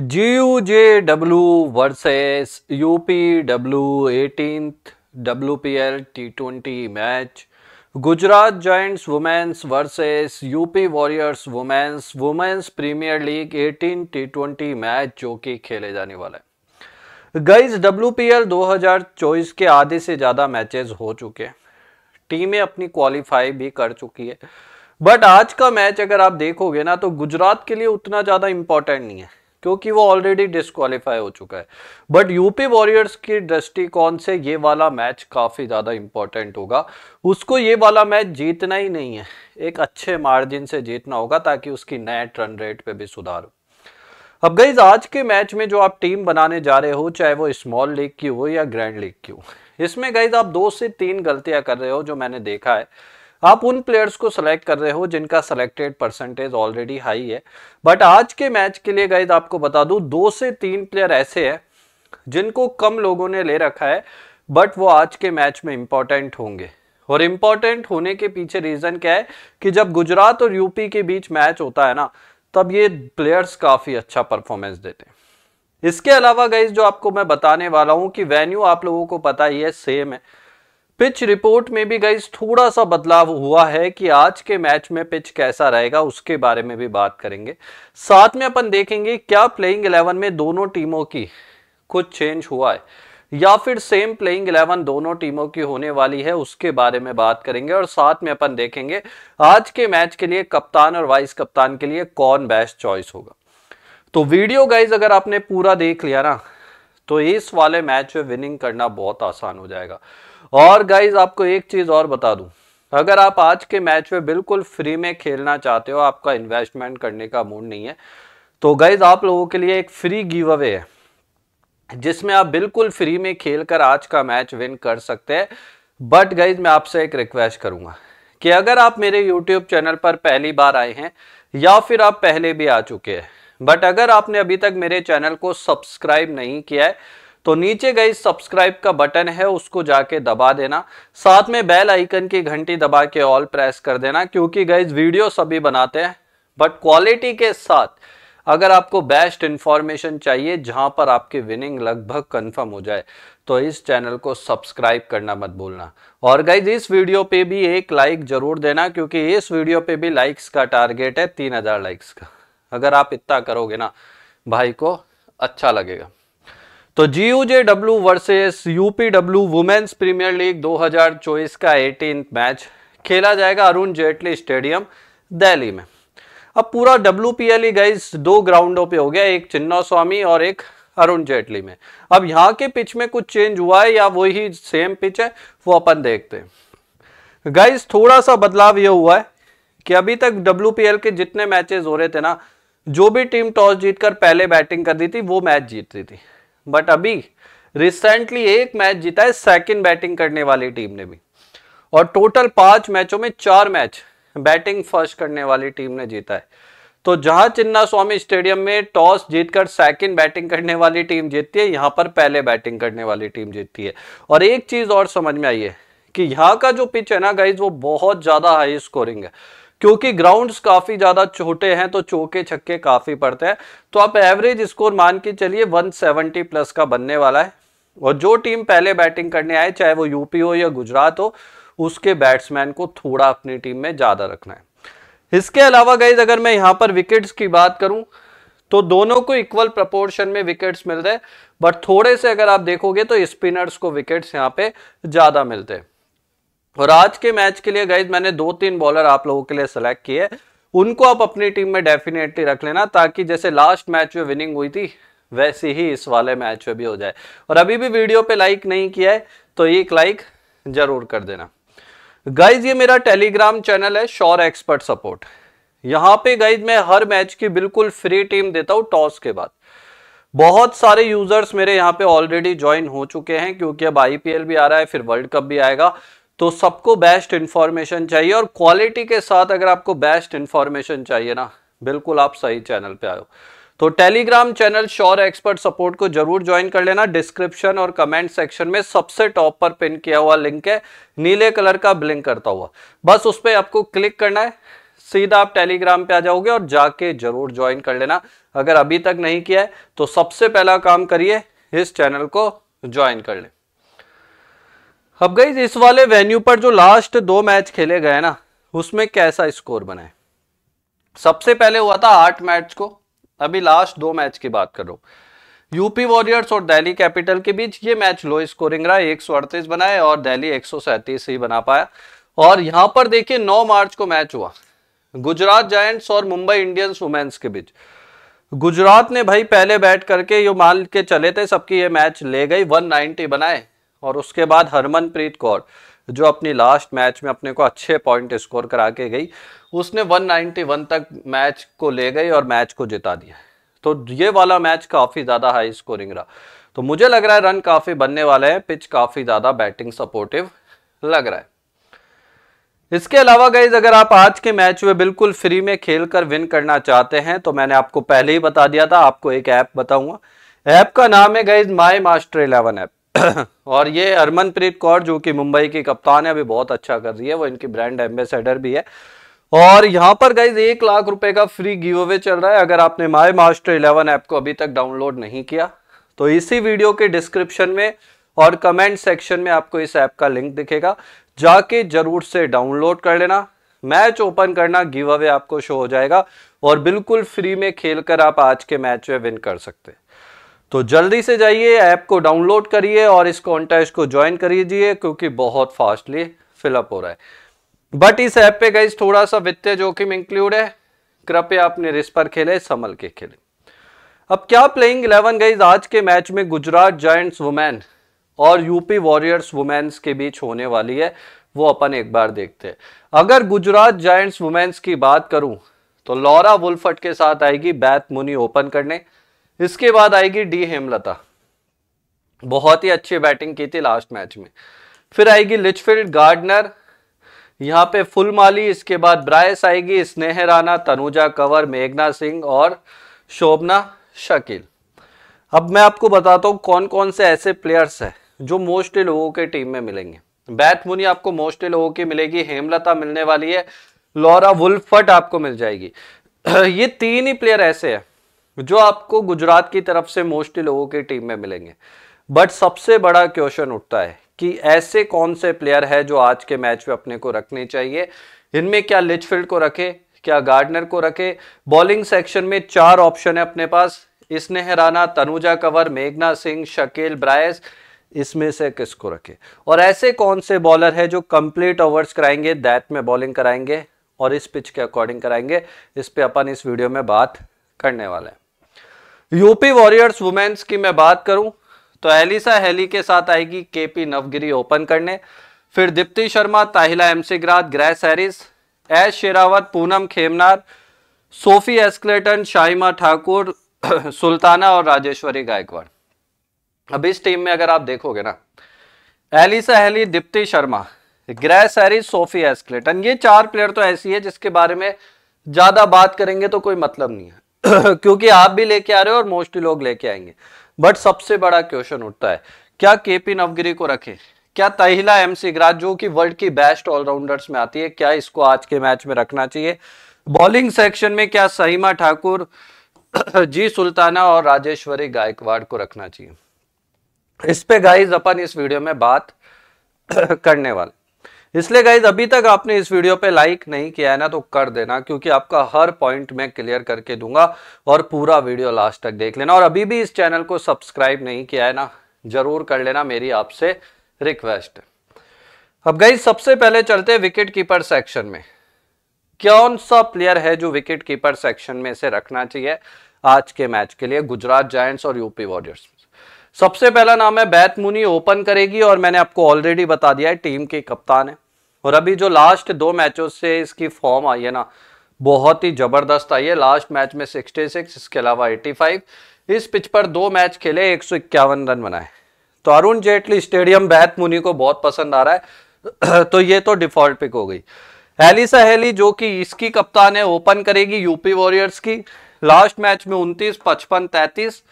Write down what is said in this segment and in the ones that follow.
जी U J W versus U P W eighteenth W P L T twenty match Gujarat Giants women's versus UP warriors women's women's premier league 18 T twenty match जो कि खेले जाने वाला है guys W P L दो के आधे से ज़्यादा मैचेस हो चुके हैं टीमें अपनी क्वालिफाई भी कर चुकी है बट आज का मैच अगर आप देखोगे ना तो गुजरात के लिए उतना ज़्यादा इम्पोर्टेंट नहीं है क्योंकि वो ऑलरेडी डिस्कालीफाई हो चुका है बट यूपी वॉरियर्स की दृष्टिकोण से ये वाला मैच काफ़ी ज़्यादा इम्पोर्टेंट होगा उसको ये वाला मैच जीतना ही नहीं है एक अच्छे मार्जिन से जीतना होगा ताकि उसकी नेट रन रेट पे भी सुधार हो अब गई आज के मैच में जो आप टीम बनाने जा रहे हो चाहे वो स्मॉल लीग की हो या ग्रैंड लीग की हो इसमें गई आप दो से तीन गलतियां कर रहे हो जो मैंने देखा है आप उन प्लेयर्स को सिलेक्ट कर रहे हो जिनका सिलेक्टेड परसेंटेज ऑलरेडी हाई है बट आज के मैच के लिए गाइज आपको बता दूं दो से तीन प्लेयर ऐसे हैं जिनको कम लोगों ने ले रखा है बट वो आज के मैच में इंपॉर्टेंट होंगे और इम्पॉर्टेंट होने के पीछे रीज़न क्या है कि जब गुजरात और यूपी के बीच मैच होता है ना तब ये प्लेयर्स काफ़ी अच्छा परफॉर्मेंस देते हैं इसके अलावा गाइज जो आपको मैं बताने वाला हूं कि वेन्यू आप लोगों को पता ही है सेम है पिच रिपोर्ट में भी गाइज थोड़ा सा बदलाव हुआ है कि आज के मैच में पिच कैसा रहेगा उसके बारे में भी बात करेंगे साथ में अपन देखेंगे क्या प्लेइंग इलेवन में दोनों टीमों की कुछ चेंज हुआ है या फिर सेम प्लेइंग इलेवन दोनों टीमों की होने वाली है उसके बारे में बात करेंगे और साथ में अपन देखेंगे आज के मैच के लिए कप्तान और वाइस कप्तान के लिए कौन बेस्ट चॉइस होगा तो वीडियो गाइज अगर आपने पूरा देख लिया ना तो इस वाले मैच में विनिंग करना बहुत आसान हो जाएगा और गाइज आपको एक चीज़ और बता दूं अगर आप आज के मैच में बिल्कुल फ्री में खेलना चाहते हो आपका इन्वेस्टमेंट करने का मूड नहीं है तो गाइज आप लोगों के लिए एक फ्री गिव अवे है जिसमें आप बिल्कुल फ्री में खेल कर आज का मैच विन कर सकते हैं बट गाइज मैं आपसे एक रिक्वेस्ट करूंगा कि अगर आप मेरे यूट्यूब चैनल पर पहली बार आए हैं या फिर आप पहले भी आ चुके हैं बट अगर आपने अभी तक मेरे चैनल को सब्सक्राइब नहीं किया है तो नीचे गई सब्सक्राइब का बटन है उसको जाके दबा देना साथ में बेल आइकन की घंटी दबा के ऑल प्रेस कर देना क्योंकि गाइज वीडियो सभी बनाते हैं बट क्वालिटी के साथ अगर आपको बेस्ट इन्फॉर्मेशन चाहिए जहां पर आपकी विनिंग लगभग कंफर्म हो जाए तो इस चैनल को सब्सक्राइब करना मत भूलना और गाइज इस वीडियो पे भी एक लाइक जरूर देना क्योंकि इस वीडियो पे भी लाइक्स का टारगेट है तीन हजार लाइक्स का अगर आप इतना करोगे ना भाई को अच्छा लगेगा तो GUJ W versus UPW women's premier league 2024 का एटीन मैच खेला जाएगा अरुण जेटली स्टेडियम दिल्ली में अब पूरा डब्ल्यू पी एल गाइज दो ग्राउंडों पे हो गया एक चिन्ना स्वामी और एक अरुण जेटली में अब यहाँ के पिच में कुछ चेंज हुआ है या वही सेम पिच है वो अपन देखते हैं गाइज थोड़ा सा बदलाव ये हुआ है कि अभी तक डब्ल्यू के जितने मैचेस हो रहे थे ना जो भी टीम टॉस जीतकर पहले बैटिंग कर दी थी वो मैच जीतती थी बट अभी रिसेंटली एक मैच जीता है सेकंड बैटिंग करने वाली टीम ने भी और टोटल पांच मैचों में चार मैच बैटिंग फर्स्ट करने वाली टीम ने जीता है तो जहां चिन्ना स्वामी स्टेडियम में टॉस जीतकर सेकंड बैटिंग करने वाली टीम जीतती है यहां पर पहले बैटिंग करने वाली टीम जीतती है और एक चीज और समझ में आई है कि यहां का जो पिच है ना गाइज वो बहुत ज्यादा हाई स्कोरिंग है क्योंकि ग्राउंड्स काफ़ी ज़्यादा छोटे हैं तो चौके छक्के काफ़ी पड़ते हैं तो आप एवरेज स्कोर मान के चलिए 170 प्लस का बनने वाला है और जो टीम पहले बैटिंग करने आए चाहे वो यूपी हो या गुजरात हो उसके बैट्समैन को थोड़ा अपनी टीम में ज़्यादा रखना है इसके अलावा गाइज अगर मैं यहां पर विकेट्स की बात करूं तो दोनों को इक्वल प्रपोर्शन में विकेट्स मिलते हैं बट थोड़े से अगर आप देखोगे तो स्पिनर्स को विकेट्स यहाँ पे ज़्यादा मिलते हैं और आज के मैच के लिए गाइज मैंने दो तीन बॉलर आप लोगों के लिए सेलेक्ट किए उनको आप अपनी टीम में डेफिनेटली रख लेना ताकि जैसे लास्ट मैच में विनिंग हुई थी वैसे ही इस वाले मैच में भी हो जाए और अभी भी वीडियो पे लाइक नहीं किया है तो एक लाइक जरूर कर देना गाइज ये मेरा टेलीग्राम चैनल है शोर एक्सपर्ट सपोर्ट यहाँ पे गाइज मैं हर मैच की बिल्कुल फ्री टीम देता हूँ टॉस के बाद बहुत सारे यूजर्स मेरे यहाँ पे ऑलरेडी ज्वाइन हो चुके हैं क्योंकि अब आईपीएल भी आ रहा है फिर वर्ल्ड कप भी आएगा तो सबको बेस्ट इन्फॉर्मेशन चाहिए और क्वालिटी के साथ अगर आपको बेस्ट इन्फॉर्मेशन चाहिए ना बिल्कुल आप सही चैनल पे आयो तो Telegram channel sure expert support को जरूर ज्वाइन कर लेना डिस्क्रिप्शन और कमेंट सेक्शन में सबसे टॉप पर पिन किया हुआ लिंक है नीले कलर का ब्लिंक करता हुआ बस उस पर आपको क्लिक करना है सीधा आप टेलीग्राम पे आ जाओगे और जाके जरूर ज्वाइन कर लेना अगर अभी तक नहीं किया है तो सबसे पहला काम करिए इस चैनल को ज्वाइन कर लें अब गई इस वाले वेन्यू पर जो लास्ट दो मैच खेले गए ना उसमें कैसा स्कोर बनाए सबसे पहले हुआ था आठ मैच को अभी लास्ट दो मैच की बात कर रहा यूपी वॉरियर्स और दिल्ली कैपिटल के बीच ये मैच लो स्कोरिंग रहा एक सौ अड़तीस बनाए और दिल्ली एक सौ सैंतीस ही बना पाया और यहाँ पर देखिए 9 मार्च को मैच हुआ गुजरात जायंट्स और मुंबई इंडियंस वुमेन्स के बीच गुजरात ने भाई पहले बैट करके ये मान के चले थे सबकी ये मैच ले गई 190 बनाए और उसके बाद हरमनप्रीत कौर जो अपनी लास्ट मैच में अपने को अच्छे पॉइंट स्कोर करा के गई उसने 191 तक मैच को ले गई और मैच को जिता दिया तो ये वाला मैच काफ़ी ज़्यादा हाई स्कोरिंग रहा तो मुझे लग रहा है रन काफ़ी बनने वाले हैं पिच काफ़ी ज़्यादा बैटिंग सपोर्टिव लग रहा है इसके अलावा गाइज अगर आप आज के मैच में बिल्कुल फ्री में खेल कर विन करना चाहते हैं तो मैंने आपको पहले ही बता दिया था आपको एक ऐप बताऊंगा ऐप का नाम है guys my master eleven app और ये हरमनप्रीत कौर जो कि मुंबई की कप्तान है अभी बहुत अच्छा कर रही है वो इनकी ब्रांड एम्बेसडर भी है और यहाँ पर गाइज एक लाख रुपए का फ्री गिव अवे चल रहा है अगर आपने माई मास्टर इलेवन ऐप को अभी तक डाउनलोड नहीं किया तो इसी वीडियो के डिस्क्रिप्शन में और कमेंट सेक्शन में आपको इस ऐप का लिंक दिखेगा जाके जरूर से डाउनलोड कर लेना मैच ओपन करना गिव अवे आपको शो हो जाएगा और बिल्कुल फ्री में खेलकर आप आज के मैच में विन कर सकते हैं तो जल्दी से जाइए ऐप को डाउनलोड करिए और इस कॉन्टेस्ट को ज्वाइन करिए क्योंकि बहुत फास्टली फिलअप हो रहा है बट इस ऐप पे गई थोड़ा सा वित्तीय जोखिम इंक्लूड है कृपया अपने रिस्क पर खेले संभल के खेले अब क्या प्लेइंग इलेवन गईज आज के मैच में गुजरात जॉय वुमेन और यूपी वॉरियर्स वुमेन्स के बीच होने वाली है वो अपन एक बार देखते हैं अगर गुजरात जायंट्स वुमेन्स की बात करूं तो लॉरा वुल्फट के साथ आएगी बैथ मुनी ओपन करने इसके बाद आएगी डी हेमलता बहुत ही अच्छी बैटिंग की थी लास्ट मैच में फिर आएगी लिचफिल्ड गार्डनर यहाँ पे फुल माली इसके बाद ब्रायस आएगी स्नेह राना तनुजा कंवर मेघना सिंह और शोभना शकील अब मैं आपको बताता हूँ कौन कौन से ऐसे प्लेयर्स हैं जो मोस्टली लोगों के टीम में मिलेंगे बैथ मुनि आपको मोस्टली लोगों की मिलेगी हेमलता मिलने वाली है लॉरा वुल्फट आपको मिल जाएगी ये तीन ही प्लेयर ऐसे हैं जो आपको गुजरात की तरफ से मोस्टली लोगों की टीम में मिलेंगे बट सबसे बड़ा क्वेश्चन उठता है कि ऐसे कौन से प्लेयर है जो आज के मैच में अपने को रखने चाहिए इनमें क्या लिचफील्ड को रखे क्या गार्डनर को रखे बॉलिंग सेक्शन में चार ऑप्शन है अपने पास इसने राना तनुजा कंवर मेघना सिंह शकील ब्रायस इसमें से किसको रखे और ऐसे कौन से बॉलर है जो कंप्लीट ओवर्स कराएंगे दैत में बॉलिंग कराएंगे और इस पिच के अकॉर्डिंग कराएंगे इस पर अपन इस वीडियो में बात करने वाले हैं यूपी वॉरियर्स वुमेन्स की मैं बात करूं तो एलिसा हेली के साथ आएगी केपी नवगिरी ओपन करने फिर Deepti Sharma Tahlia McGrath Grace Harris S Sehrawat Poonam Khemnar Sophie Ecclestone Saima Thakor Sultana और राजेश्वरी गायकवाड़ अब इस टीम में अगर आप देखोगे ना Alyssa Healy Deepti Sharma Grace Harris Sophie Ecclestone ये चार प्लेयर तो ऐसी है जिसके बारे में ज़्यादा बात करेंगे तो कोई मतलब नहीं है क्योंकि आप भी लेके आ रहे हो और मोस्टली लोग लेके आएंगे बट सबसे बड़ा क्वेश्चन उठता है क्या केपी नवगिरी को रखें क्या तहिला एम ग्राज जो कि वर्ल्ड की बेस्ट ऑलराउंडर्स में आती है क्या इसको आज के मैच में रखना चाहिए बॉलिंग सेक्शन में क्या सहीमा ठाकुर जी सुल्ताना और राजेश्वरी गायकवाड़ को रखना चाहिए इस पे गाइज अपन इस वीडियो में बात करने वाले इसलिए गाइज अभी तक आपने इस वीडियो पे लाइक नहीं किया है ना तो कर देना क्योंकि आपका हर पॉइंट मैं क्लियर करके दूंगा और पूरा वीडियो लास्ट तक देख लेना और अभी भी इस चैनल को सब्सक्राइब नहीं किया है ना जरूर कर लेना मेरी आपसे रिक्वेस्ट अब गाइज सबसे पहले चलते विकेट कीपर सेक्शन में कौन सा प्लेयर है जो विकेट कीपर सेक्शन में से रखना चाहिए आज के मैच के लिए गुजरात जायंट्स और यूपी वॉरियर्स सबसे पहला नाम है बैत मुनी ओपन करेगी और मैंने आपको ऑलरेडी बता दिया है टीम के कप्तान है और अभी जो लास्ट दो मैचों से इसकी फॉर्म आई है ना बहुत ही जबरदस्त आई है लास्ट मैच में 66 इसके अलावा 85 इस पिच पर दो मैच खेले एक रन बनाए तो अरुण जेटली स्टेडियम बैत मुनी को बहुत पसंद आ रहा है तो ये तो डिफॉल्ट पिक हो गई एली सहेली जो कि इसकी कप्तान है ओपन करेगी यूपी वॉरियर्स की लास्ट मैच में उनतीस पचपन तैतीस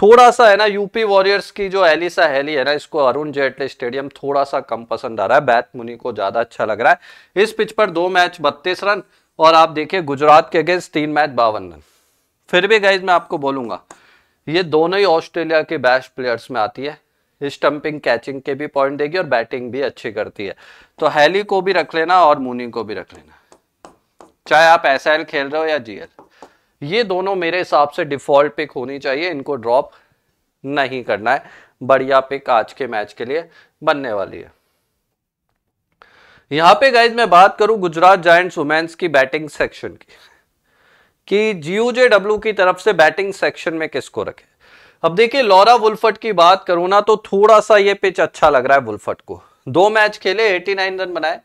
थोड़ा सा है ना यूपी वॉरियर्स की जो एलिसा हैली है ना इसको अरुण जेटली स्टेडियम थोड़ा सा कम पसंद आ रहा है बैथ मुनि को ज्यादा अच्छा लग रहा है इस पिच पर दो मैच बत्तीस रन और आप देखिए गुजरात के अगेंस्ट तीन मैच बावन रन फिर भी गाइज मैं आपको बोलूंगा ये दोनों ही ऑस्ट्रेलिया के बेस्ट प्लेयर्स में आती है स्टंपिंग कैचिंग के भी पॉइंट देगी और बैटिंग भी अच्छी करती है तो हैली को भी रख लेना और मुनी को भी रख लेना चाहे आप एस खेल रहे हो या जीएल ये दोनों मेरे हिसाब से डिफॉल्ट पिक होनी चाहिए इनको ड्रॉप नहीं करना है बढ़िया पिक आज के मैच के लिए बनने वाली है यहां पे गाइज मैं बात करूं गुजरात जायंट्स वुमेन्स की बैटिंग सेक्शन की कि जीयूजेडब्ल्यू की तरफ से बैटिंग सेक्शन में किसको रखे अब देखिए लॉरा वुल्फट की बात करूं ना तो थोड़ा सा ये पिच अच्छा लग रहा है वुल्फट को दो मैच खेले 89 रन बनाए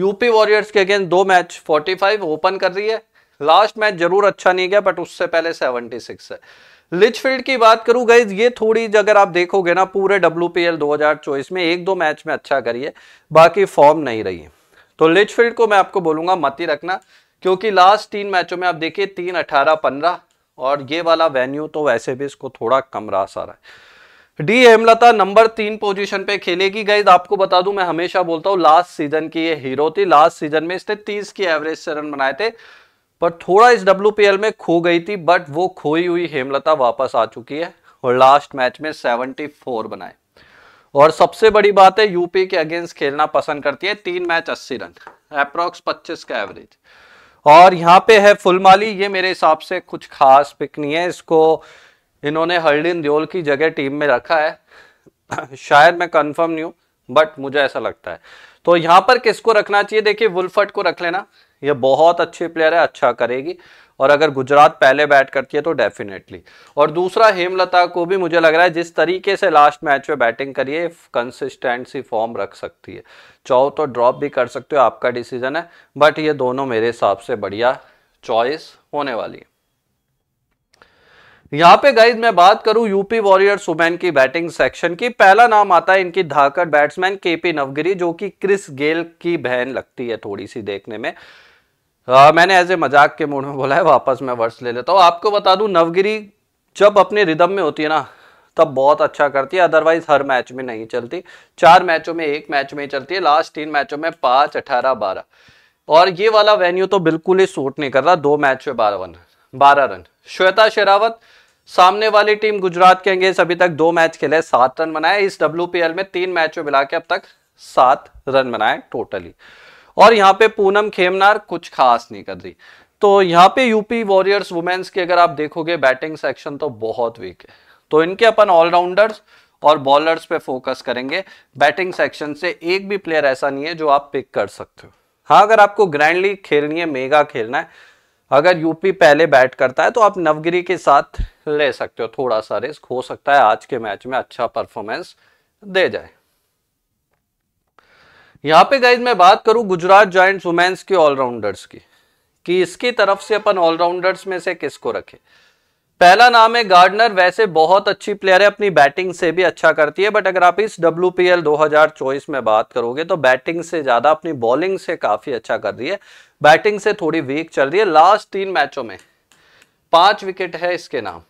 यूपी वॉरियर्स के अगेंस्ट दो मैच 45 ओपन कर रही है लास्ट मैच जरूर अच्छा नहीं गया बट उससे पहले 76 है लिचफील्ड की बात करूं गाइज ये थोड़ी अगर आप देखोगे ना पूरे डब्ल्यू पी एल में एक दो मैच में अच्छा करिए बाकी फॉर्म नहीं रही है तो लिचफील्ड को मैं आपको बोलूंगा मत ही रखना क्योंकि लास्ट तीन मैचों में आप देखिए तीन अठारह पंद्रह और ये वाला वेन्यू तो वैसे भी इसको थोड़ा कम रास आ रहा है डी हेमलता नंबर तीन पोजीशन पे खेलेगी गाइज आपको बता दूं मैं हमेशा बोलता हूँ लास्ट सीजन की ये हीरो थी लास्ट सीजन में इसने तीस की एवरेज से रन बनाए थे पर थोड़ा इस डब्ल्यू में खो गई थी बट वो खोई हुई हेमलता वापस आ चुकी है और लास्ट मैच में 74 बनाए और सबसे बड़ी बात है यूपी के अगेंस्ट खेलना पसंद करती है तीन मैच 80 रन अप्रोक्स 25 का एवरेज और यहाँ पे है फुलमाली ये मेरे हिसाब से कुछ खास पिक नहीं है इसको इन्होंने हरलिन दियोल की जगह टीम में रखा है शायद मैं कंफर्म नहीं हूँ बट मुझे ऐसा लगता है तो यहाँ पर किसको रखना चाहिए देखिए वुल्फर्ट को रख लेना ये बहुत अच्छी प्लेयर है अच्छा करेगी और अगर गुजरात पहले बैट करती है तो डेफिनेटली और दूसरा हेमलता को भी मुझे लग रहा है जिस तरीके से लास्ट मैच में बैटिंग करिए कंसिस्टेंसी फॉर्म रख सकती है चाहो तो ड्रॉप भी कर सकते हो आपका डिसीजन है बट ये दोनों मेरे हिसाब से बढ़िया चॉइस होने वाली है यहाँ पे गाइज मैं बात करूं यूपी वॉरियर सुमैन की बैटिंग सेक्शन की पहला नाम आता है इनकी धाकड़ बैट्समैन केपी नवगिरी जो कि क्रिस गेल की बहन लगती है थोड़ी सी देखने में आ, हाँ, मैंने एज ए मजाक के मूड में बोला है वापस मैं वर्ड्स ले लेता हूँ आपको बता दूँ नवगिरी जब अपने रिदम में होती है ना तब बहुत अच्छा करती है अदरवाइज हर मैच में नहीं चलती चार मैचों में एक मैच में ही चलती है लास्ट तीन मैचों में पाँच अठारह बारह और ये वाला वेन्यू तो बिल्कुल ही सूट नहीं कर रहा दो मैच में बारह रन बारह रन श्वेता शेरावत सामने वाली टीम गुजरात के अंगेज अभी तक दो मैच खेले सात रन बनाए इस डब्ल्यू में तीन मैच में मिला के अब तक सात रन बनाए टोटली और यहाँ पे पूनम खेमनार कुछ खास नहीं कर रही तो यहाँ पे यूपी वॉरियर्स वुमेन्स की अगर आप देखोगे बैटिंग सेक्शन तो बहुत वीक है तो इनके अपन ऑलराउंडर्स और बॉलर्स पे फोकस करेंगे बैटिंग सेक्शन से एक भी प्लेयर ऐसा नहीं है जो आप पिक कर सकते हो हाँ अगर आपको ग्रैंड लीग खेलनी है मेगा खेलना है अगर यूपी पहले बैट करता है तो आप नवगिरी के साथ ले सकते हो थोड़ा सा रिस्क हो सकता है आज के मैच में अच्छा परफॉर्मेंस दे जाए यहाँ पे गाइज मैं बात करूँ गुजरात जॉइंट वुमेन्स के ऑलराउंडर्स की कि इसकी तरफ से अपन ऑलराउंडर्स में से किसको रखें पहला नाम है गार्डनर वैसे बहुत अच्छी प्लेयर है अपनी बैटिंग से भी अच्छा करती है बट अगर आप इस डब्ल्यू पी एल में बात करोगे तो बैटिंग से ज़्यादा अपनी बॉलिंग से काफ़ी अच्छा कर रही है बैटिंग से थोड़ी वीक चल रही है लास्ट तीन मैचों में पांच विकेट है इसके नाम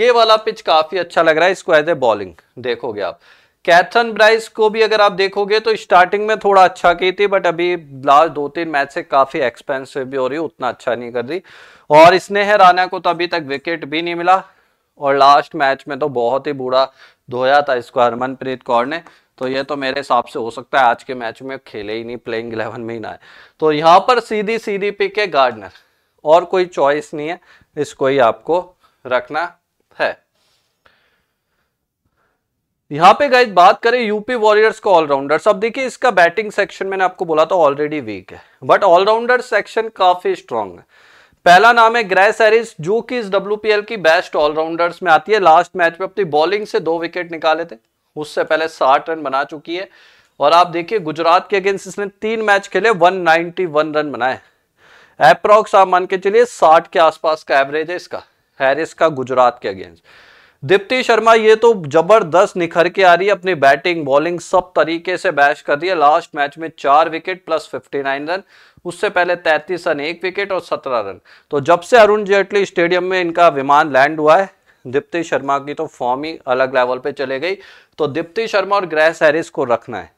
ये वाला पिच काफ़ी अच्छा लग रहा है इसको एज ए बॉलिंग देखोगे आप कैथन ब्राइस को भी अगर आप देखोगे तो स्टार्टिंग में थोड़ा अच्छा की थी बट अभी लास्ट दो तीन मैच से काफ़ी एक्सपेंसिव भी हो रही उतना अच्छा नहीं कर रही और स्नेह राना को तो अभी तक विकेट भी नहीं मिला और लास्ट मैच में तो बहुत ही बुरा धोया था इसको हरमनप्रीत कौर ने तो ये तो मेरे हिसाब से हो सकता है आज के मैच में खेले ही नहीं प्लेइंग इलेवन में ही ना है तो यहाँ पर सीधी सीधी पिक है गार्डनर और कोई चॉइस नहीं है इसको ही आपको रखना है यहाँ पे गाइज बात करें यूपी वॉरियर्स को ऑलराउंडर्स अब देखिए इसका बैटिंग सेक्शन मैंने आपको बोला था ऑलरेडी वीक है बट ऑलराउंडर सेक्शन काफी स्ट्रांग है पहला नाम है ग्रेस एरिस जो कि इस डब्ल्यू की बेस्ट ऑलराउंडर्स में आती है लास्ट मैच में अपनी बॉलिंग से दो विकेट निकाले थे उससे पहले साठ रन बना चुकी है और आप देखिए गुजरात के अगेंस्ट इसने तीन मैच खेले वन वन रन बनाए अप्रॉक्स आप मान के चलिए साठ के आसपास का एवरेज है इसका हैरिस का गुजरात के अगेंस्ट दीप्ति शर्मा ये तो जबरदस्त निखर के आ रही है अपनी बैटिंग बॉलिंग सब तरीके से बैश कर रही है लास्ट मैच में चार विकेट प्लस 59 रन उससे पहले 33 रन एक विकेट और 17 रन तो जब से अरुण जेटली स्टेडियम में इनका विमान लैंड हुआ है दीप्ति शर्मा की तो फॉर्म ही अलग लेवल पे चले गई तो दीप्ति शर्मा और ग्रह हैरिस को रखना है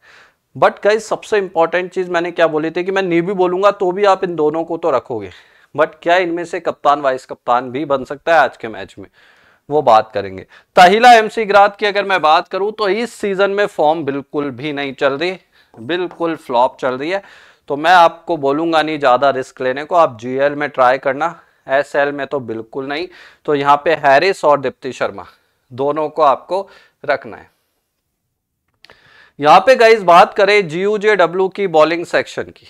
बट कई सबसे इंपॉर्टेंट चीज़ मैंने क्या बोली थी कि मैं नी भी बोलूँगा तो भी आप इन दोनों को तो रखोगे बट क्या इनमें से कप्तान वाइस कप्तान भी बन सकता है आज के मैच में वो बात करेंगे ताहिला एमसी ग्राथ की अगर मैं बात करूं तो इस सीजन में फॉर्म बिल्कुल भी नहीं चल रही बिल्कुल फ्लॉप चल रही है तो मैं आपको बोलूंगा नहीं ज़्यादा रिस्क लेने को आप जीएल में ट्राई करना एसएल में तो बिल्कुल नहीं तो यहाँ पे हैरिस और दीप्ति शर्मा दोनों को आपको रखना है यहाँ पे गाइज बात करें जीयूजेडब्ल्यू की बॉलिंग सेक्शन की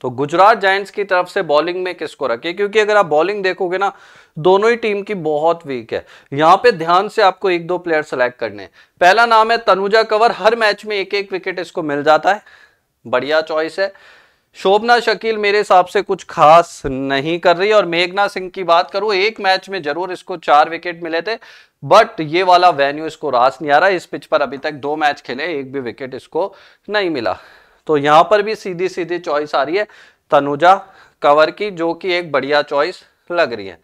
तो गुजरात जायंट्स की तरफ से बॉलिंग में किसको रखे क्योंकि अगर आप बॉलिंग देखोगे ना दोनों ही टीम की बहुत वीक है यहां पे ध्यान से आपको एक दो प्लेयर सेलेक्ट करने हैं पहला नाम है तनुजा कंवर हर मैच में एक एक विकेट इसको मिल जाता है बढ़िया चॉइस है शोभना शकील मेरे हिसाब से कुछ खास नहीं कर रही और मेघना सिंह की बात करूं एक मैच में जरूर इसको चार विकेट मिले थे बट ये वाला वेन्यू इसको रास नहीं आ रहा इस पिच पर अभी तक दो मैच खेले एक भी विकेट इसको नहीं मिला तो यहाँ पर भी सीधी सीधी चॉइस आ रही है तनुजा कवर की जो कि एक बढ़िया चॉइस लग रही है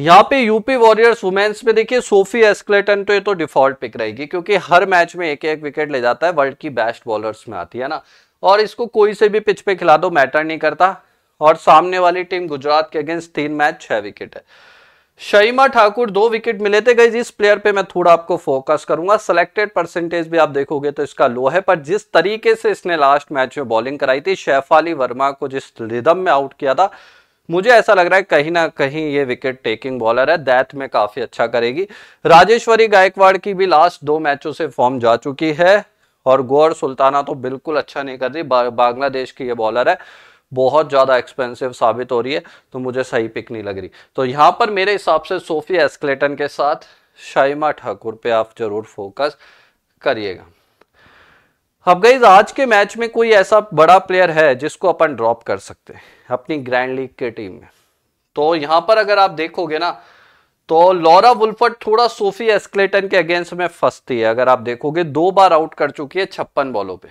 यहाँ पे यूपी वॉरियर्स वुमेन्स में देखिए सोफी एस्कलेटन तो ये तो डिफॉल्ट पिक रहेगी क्योंकि हर मैच में एक एक विकेट ले जाता है वर्ल्ड की बेस्ट बॉलर्स में आती है ना और इसको कोई से भी पिच पे खिला दो मैटर नहीं करता और सामने वाली टीम गुजरात के अगेंस्ट तीन मैच छह विकेट है शईमा ठाकुर दो विकेट मिले थे गई इस प्लेयर पे मैं थोड़ा आपको फोकस करूंगा सिलेक्टेड परसेंटेज भी आप देखोगे तो इसका लो है पर जिस तरीके से इसने लास्ट मैच में बॉलिंग कराई थी शैफाली वर्मा को जिस रिदम में आउट किया था मुझे ऐसा लग रहा है कहीं ना कहीं ये विकेट टेकिंग बॉलर है दैथ में काफी अच्छा करेगी राजेश्वरी गायकवाड़ की भी लास्ट दो मैचों से फॉर्म जा चुकी है और गौर सुल्ताना तो बिल्कुल अच्छा नहीं कर रही बांग्लादेश की ये बॉलर है बहुत ज़्यादा एक्सपेंसिव साबित हो रही है तो मुझे सही पिक नहीं लग रही तो यहाँ पर मेरे हिसाब से सोफिया एस्कलेटन के साथ शाइमा ठाकुर पे आप जरूर फोकस करिएगा अब गई आज के मैच में कोई ऐसा बड़ा प्लेयर है जिसको अपन ड्रॉप कर सकते हैं अपनी ग्रैंड लीग के टीम में तो यहां पर अगर आप देखोगे ना तो लॉरा वुल्फर्ट थोड़ा सोफी एस्कलेटन के अगेंस्ट में फंसती है अगर आप देखोगे दो बार आउट कर चुकी है छप्पन बॉलों पे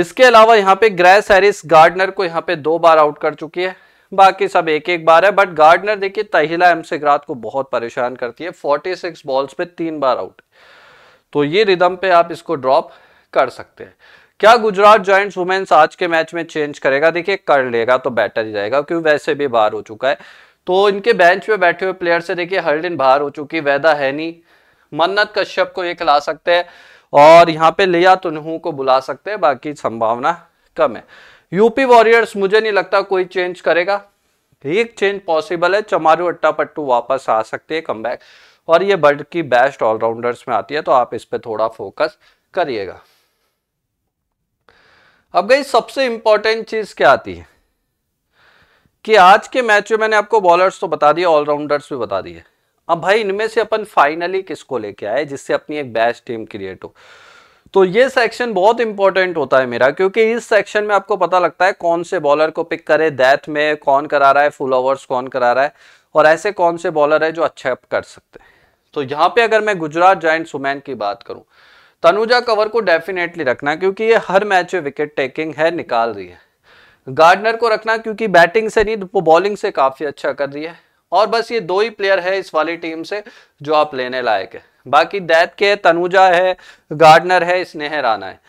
इसके अलावा यहाँ पे ग्रैस हैरिस गार्डनर को यहाँ पे दो बार आउट कर चुकी है बाकी सब एक एक बार है बट गार्डनर देखिए तहिला एमसेग्रात को बहुत परेशान करती है 46 बॉल्स पे तीन बार आउट तो ये रिदम पे आप इसको ड्रॉप कर सकते हैं क्या गुजरात जॉइंट्स वुमेन्स आज के मैच में चेंज करेगा देखिए कर लेगा तो बेटर ही जाएगा क्योंकि वैसे भी बाहर हो चुका है तो इनके बेंच पे बैठे हुए प्लेयर से देखिए हर दिन बाहर हो चुकी वैदा है नहीं मन्नत कश्यप को ये खिला सकते हैं और यहाँ पे लिया तो नहू को बुला सकते हैं बाकी संभावना कम है यूपी वॉरियर्स मुझे नहीं लगता कोई चेंज करेगा एक चेंज पॉसिबल है चमारू अट्टा पट्टू वापस आ सकते है कम और ये बर्ड की बेस्ट ऑलराउंडर्स में आती है तो आप इस पर थोड़ा फोकस करिएगा अब गई सबसे इंपॉर्टेंट चीज क्या आती है कि आज के मैच में मैंने आपको बॉलर्स तो बता दिया ऑलराउंडर्स भी बता दिए अब भाई इनमें से अपन फाइनली किसको लेके आए जिससे अपनी एक बेस्ट टीम क्रिएट हो तो ये सेक्शन बहुत इंपॉर्टेंट होता है मेरा क्योंकि इस सेक्शन में आपको पता लगता है कौन से बॉलर को पिक करे डेथ में कौन करा रहा है फुल ओवर्स कौन करा रहा है और ऐसे कौन से बॉलर है जो अच्छा कर सकते हैं तो यहाँ पे अगर मैं गुजरात जॉइंट सुमैन की बात करूं तनुजा कवर को डेफिनेटली रखना क्योंकि ये हर मैच में विकेट टेकिंग है निकाल रही है गार्डनर को रखना क्योंकि बैटिंग से नहीं वो बॉलिंग से काफ़ी अच्छा कर रही है और बस ये दो ही प्लेयर है इस वाली टीम से जो आप लेने लायक है बाकी दैत के तनुजा है गार्डनर है स्नेह राना है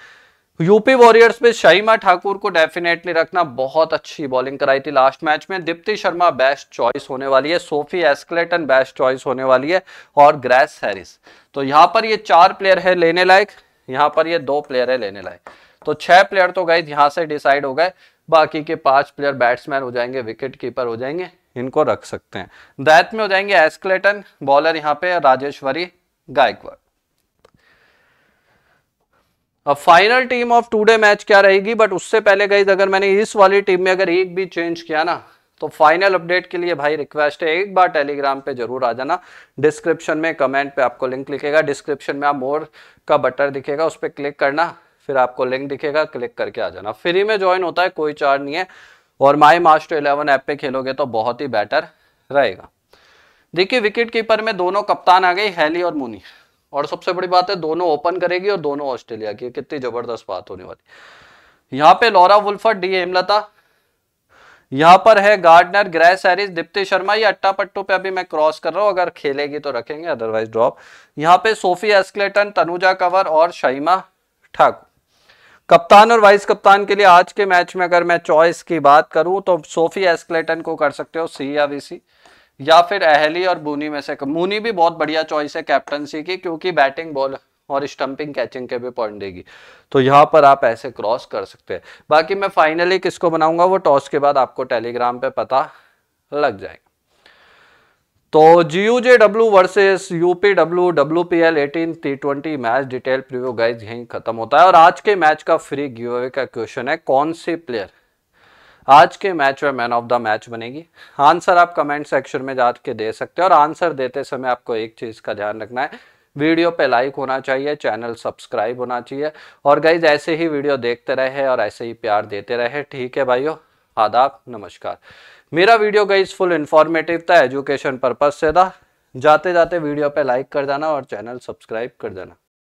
यूपी वॉरियर्स में शहीमा ठाकुर को डेफिनेटली रखना बहुत अच्छी बॉलिंग कराई थी लास्ट मैच में दीप्ति शर्मा बेस्ट चॉइस होने वाली है सोफी एस्कलेटन बेस्ट चॉइस होने वाली है और ग्रेस हैरिस तो यहाँ पर ये चार प्लेयर है लेने लायक यहाँ पर ये दो प्लेयर है लेने लायक तो छह प्लेयर तो गए यहाँ से डिसाइड हो गए बाकी के पांच प्लेयर बैट्समैन हो जाएंगे विकेट कीपर हो जाएंगे इनको रख सकते हैं दैत में हो जाएंगे एस्कलेटन बॉलर यहां पे राजेश्वरी गायकवाड़ अब final team of today match क्या रहेगी बट उससे पहले गई अगर मैंने इस वाली टीम में अगर एक भी चेंज किया ना तो फाइनल अपडेट के लिए भाई रिक्वेस्ट है एक बार टेलीग्राम पे जरूर आ जाना डिस्क्रिप्शन में कमेंट पे आपको लिंक लिखेगा डिस्क्रिप्शन में आप मोर का बटन दिखेगा उस पर क्लिक करना फिर आपको लिंक दिखेगा क्लिक करके आ जाना फ्री में ज्वाइन होता है कोई चार्ज नहीं है और माई मास्टर इलेवन ऐप पे खेलोगे तो बहुत ही बेटर रहेगा देखिए विकेट कीपर में दोनों कप्तान आ गई हैली और मुनी और सबसे बड़ी बात है दोनों ओपन करेगी और दोनों ऑस्ट्रेलिया की कितनी जबरदस्त बात होने वाली यहाँ पे लॉरा वुल्फर डी हेमलता यहाँ पर है गार्डनर ग्रह सैरिस दीप्ति शर्मा ये अट्टा पट्टू पे अभी मैं क्रॉस कर रहा हूँ अगर खेलेगी तो रखेंगे अदरवाइज ड्रॉप यहाँ पे सोफी एस्कलेटन तनुजा कंवर और शाइमा ठाकुर कप्तान और वाइस कप्तान के लिए आज के मैच में अगर मैं चॉइस की बात करूं तो सोफी एस्कलेटन को कर सकते हो सी या वीसी या फिर अहली और बूनी में से मूनी भी बहुत बढ़िया चॉइस है कैप्टनसी की क्योंकि बैटिंग बॉल और स्टंपिंग कैचिंग के भी पॉइंट देगी तो यहाँ पर आप ऐसे क्रॉस कर सकते हैं बाकी मैं फाइनली किसको बनाऊंगा वो टॉस के बाद आपको टेलीग्राम पे पता लग जाएगा तो G U J W versus U P W W P L eighteen T twenty match detail preview guys यहीं खत्म होता है और आज के मैच का फ्री गिव अवे का क्वेश्चन है कौन से प्लेयर आज के मैच में मैन ऑफ द मैच बनेगी आंसर आप कमेंट सेक्शन में जा के दे सकते हो और आंसर देते समय आपको एक चीज़ का ध्यान रखना है वीडियो पे लाइक होना चाहिए चैनल सब्सक्राइब होना चाहिए और गाइज ऐसे ही वीडियो देखते रहे और ऐसे ही प्यार देते रहे ठीक है भाइयों आदाब नमस्कार मेरा वीडियो गई फुल इंफॉर्मेटिव था एजुकेशन पर्पज से था जाते जाते वीडियो पे लाइक कर जाना और चैनल सब्सक्राइब कर देना